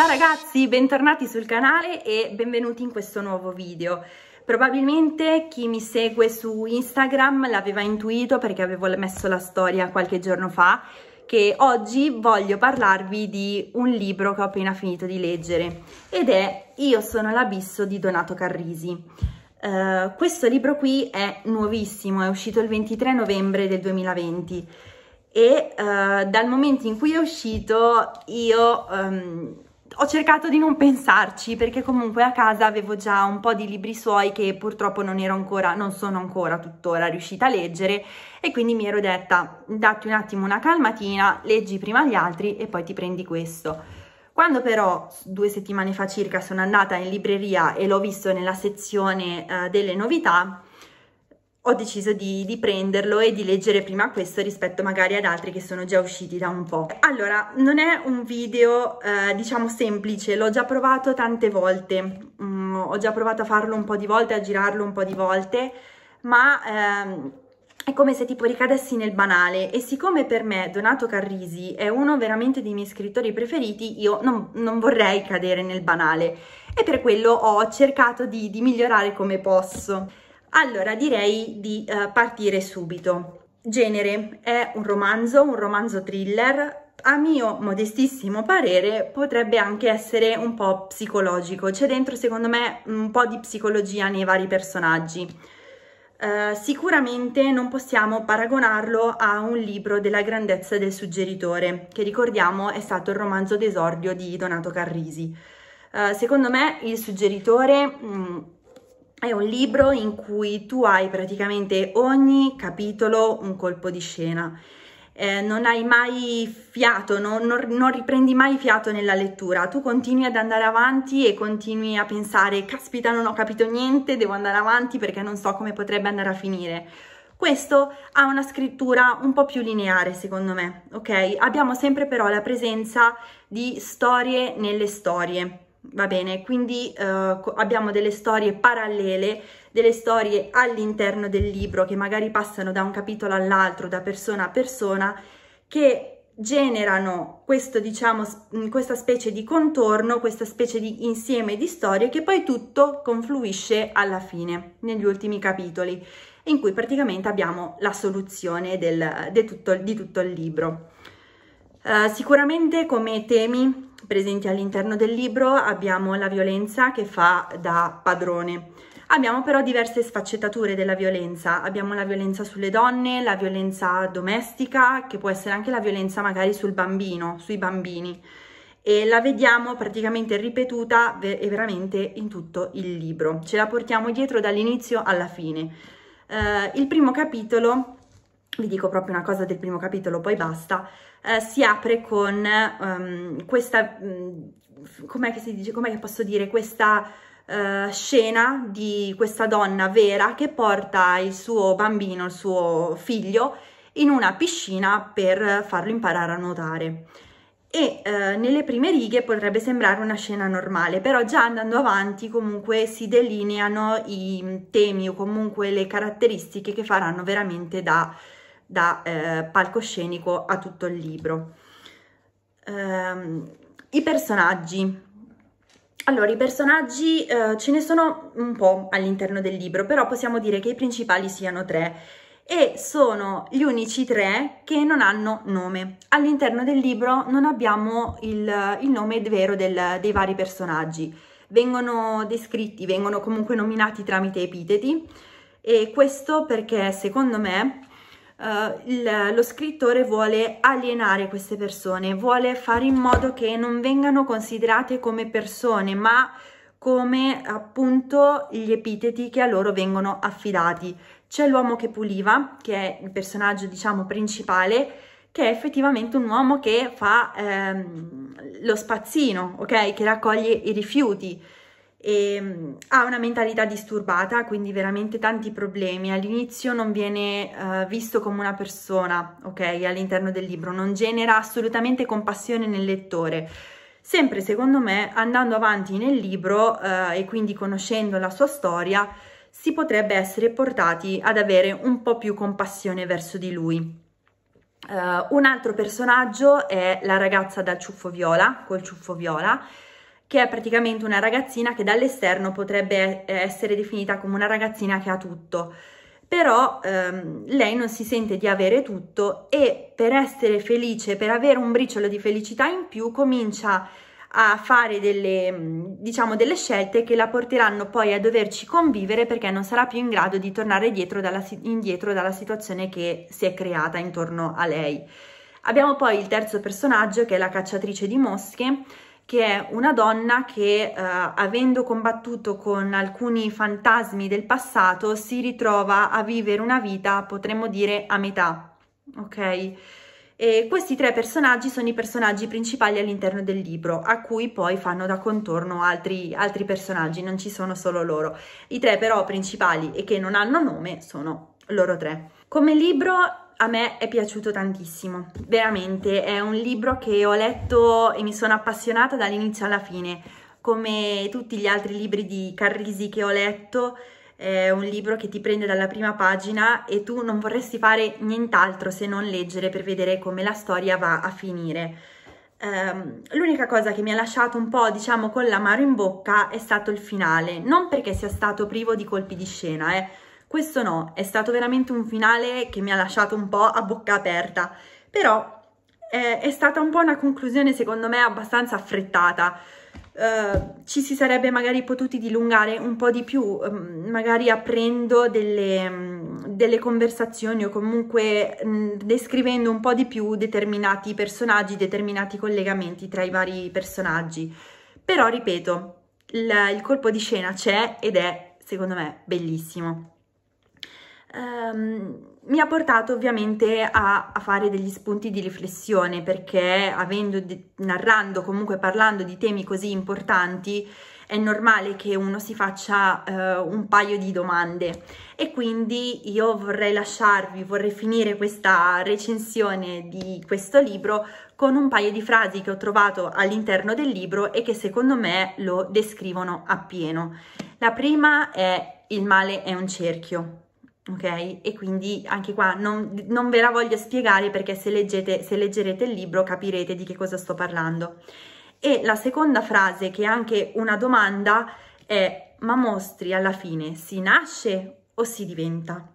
Ciao ragazzi, bentornati sul canale e benvenuti in questo nuovo video. Probabilmente chi mi segue su Instagram l'aveva intuito perché avevo messo la storia qualche giorno fa che oggi voglio parlarvi di un libro che ho appena finito di leggere ed è Io sono l'abisso di Donato Carrisi. Uh, questo libro qui è nuovissimo, è uscito il 23 novembre del 2020 e uh, dal momento in cui è uscito io um, ho cercato di non pensarci perché comunque a casa avevo già un po' di libri suoi che purtroppo non ero ancora, non sono ancora tuttora riuscita a leggere e quindi mi ero detta datti un attimo una calmatina, leggi prima gli altri e poi ti prendi questo. Quando però due settimane fa circa sono andata in libreria e l'ho visto nella sezione eh, delle novità, ho deciso di, di, prenderlo e di leggere prima questo rispetto magari ad altri che sono già usciti da un po'. Allora, non è un video eh, diciamo semplice, l'ho già provato tante volte, mm, ho già provato a farlo un po' di volte, a girarlo un po' di volte, ma ehm, è come se tipo ricadessi nel banale e siccome per me Donato Carrisi è uno veramente dei miei scrittori preferiti, io non, non vorrei cadere nel banale e per quello ho cercato di, di migliorare come posso. Allora direi di eh, partire subito. Genere è un romanzo, un romanzo thriller, a mio modestissimo parere potrebbe anche essere un po' psicologico, c'è dentro secondo me un po' di psicologia nei vari personaggi. Uh, sicuramente non possiamo paragonarlo a un libro della grandezza del suggeritore, che ricordiamo è stato il romanzo d'esordio di Donato Carrisi. Uh, secondo me il suggeritore... Mh, mm, è un libro in cui tu hai praticamente ogni capitolo un colpo di scena. Eh, non hai mai fiato, non, non, non, riprendi mai fiato nella lettura, tu continui ad andare avanti e continui a pensare caspita non ho capito niente, devo andare avanti perché non so come potrebbe andare a finire. Questo ha una scrittura un po' più lineare secondo me, ok? Abbiamo sempre però la presenza di storie nelle storie va bene? Quindi eh, abbiamo delle storie parallele, delle storie all'interno del libro che magari passano da un capitolo all'altro, da persona a persona, che generano questo, diciamo, questa specie di contorno, questa specie di insieme di storie che poi tutto confluisce alla fine, negli ultimi capitoli, in cui praticamente abbiamo la soluzione del, de tutto, di tutto il libro. Uh, sicuramente come temi presenti all'interno del libro abbiamo la violenza che fa da padrone. Abbiamo però diverse sfaccettature della violenza, abbiamo la violenza sulle donne, la violenza domestica, che può essere anche la violenza magari sul bambino, sui bambini e la vediamo praticamente ripetuta e veramente in tutto il libro. Ce la portiamo dietro dall'inizio alla fine. Uh, il primo capitolo vi dico proprio una cosa del primo capitolo, poi basta, eh, si apre con um, questa, mm, com'è che si dice, com'è che posso dire, questa uh, scena di questa donna vera che porta il suo bambino, il suo figlio, in una piscina per farlo imparare a nuotare. E eh, nelle prime righe potrebbe sembrare una scena normale, però già andando avanti comunque si delineano i temi o comunque le caratteristiche che faranno veramente da da eh, palcoscenico a tutto il libro. Ehm, I personaggi. Allora, i personaggi eh, ce ne sono un po' all'interno del libro, però possiamo dire che i principali siano tre e sono gli unici tre che non hanno nome. All'interno del libro non abbiamo il, il nome vero del, dei vari personaggi, vengono descritti, vengono comunque nominati tramite epiteti e questo perché secondo me Uh, il, lo scrittore vuole alienare queste persone, vuole fare in modo che non vengano considerate come persone, ma come appunto gli epiteti che a loro vengono affidati. C'è l'uomo che puliva, che è il personaggio diciamo principale, che è effettivamente un uomo che fa ehm, lo spazzino, ok? Che raccoglie i rifiuti e ehm, ha una mentalità disturbata, quindi veramente tanti problemi. All'inizio non viene uh, visto come una persona, ok, all'interno del libro, non genera assolutamente compassione nel lettore. Sempre secondo me, andando avanti nel libro uh, e quindi conoscendo la sua storia, si potrebbe essere portati ad avere un po' più compassione verso di lui. Uh, un altro personaggio è la ragazza dal ciuffo viola, col ciuffo viola, che è praticamente una ragazzina che dall'esterno potrebbe eh, essere definita come una ragazzina che ha tutto però ehm, lei non si sente di avere tutto e per essere felice, per avere un briciolo di felicità in più, comincia a fare delle, mm, diciamo, delle scelte che la porteranno poi a doverci convivere perché non sarà più in grado di tornare dalla, indietro dalla situazione che si è creata intorno a lei. Abbiamo poi il terzo personaggio che è la cacciatrice di mosche, che è una donna che eh, avendo combattuto con alcuni fantasmi del passato si ritrova a vivere una vita, potremmo dire, a metà, ok? E questi tre personaggi sono i personaggi principali all'interno del libro, a cui poi fanno da contorno altri, altri, personaggi, non ci sono solo loro. I tre però principali e che non hanno nome sono loro tre. Come libro a me è piaciuto tantissimo, veramente è un libro che ho letto e mi sono appassionata dall'inizio alla fine, come tutti gli altri libri di Carrisi che ho letto, è un libro che ti prende dalla prima pagina e tu non vorresti fare nient'altro se non leggere per vedere come la storia va a finire. Um, l'unica cosa che mi ha lasciato un po', diciamo, con l'amaro in bocca è stato il finale, non perché sia stato privo di colpi di scena, eh, questo no, è stato veramente un finale che mi ha lasciato un po' a bocca aperta, però eh, è stata un po' una conclusione secondo me abbastanza affrettata. Uh, ci si sarebbe magari potuti dilungare un po' di più, um, magari aprendo delle, um, delle conversazioni o comunque um, descrivendo un po' di più determinati personaggi, determinati collegamenti tra i vari personaggi. Però, ripeto, il, il colpo di scena c'è ed è, secondo me, bellissimo ehm, mi ha portato ovviamente a, a, fare degli spunti di riflessione perché avendo, narrando, comunque parlando di temi così importanti è normale che uno si faccia eh, un paio di domande e quindi io vorrei lasciarvi, vorrei finire questa recensione di questo libro con un paio di frasi che ho trovato all'interno del libro e che secondo me lo descrivono appieno. La prima è il male è un cerchio ok? E quindi anche qua non, non, ve la voglio spiegare perché se, leggete, se leggerete il libro capirete di che cosa sto parlando. E la seconda frase, che è anche una domanda, è ma mostri alla fine si nasce o si diventa?